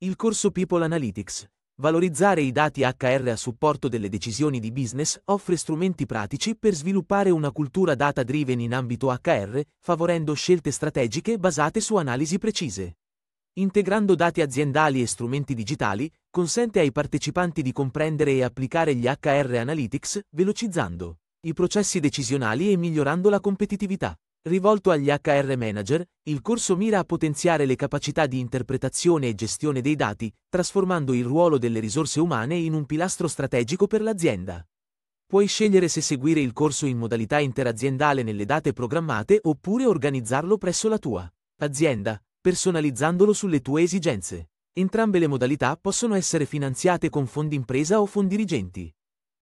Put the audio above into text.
Il corso People Analytics. Valorizzare i dati HR a supporto delle decisioni di business offre strumenti pratici per sviluppare una cultura data-driven in ambito HR, favorendo scelte strategiche basate su analisi precise. Integrando dati aziendali e strumenti digitali, consente ai partecipanti di comprendere e applicare gli HR Analytics, velocizzando i processi decisionali e migliorando la competitività. Rivolto agli HR manager, il corso mira a potenziare le capacità di interpretazione e gestione dei dati, trasformando il ruolo delle risorse umane in un pilastro strategico per l'azienda. Puoi scegliere se seguire il corso in modalità interaziendale nelle date programmate oppure organizzarlo presso la tua azienda, personalizzandolo sulle tue esigenze. Entrambe le modalità possono essere finanziate con fondi impresa o fondi dirigenti.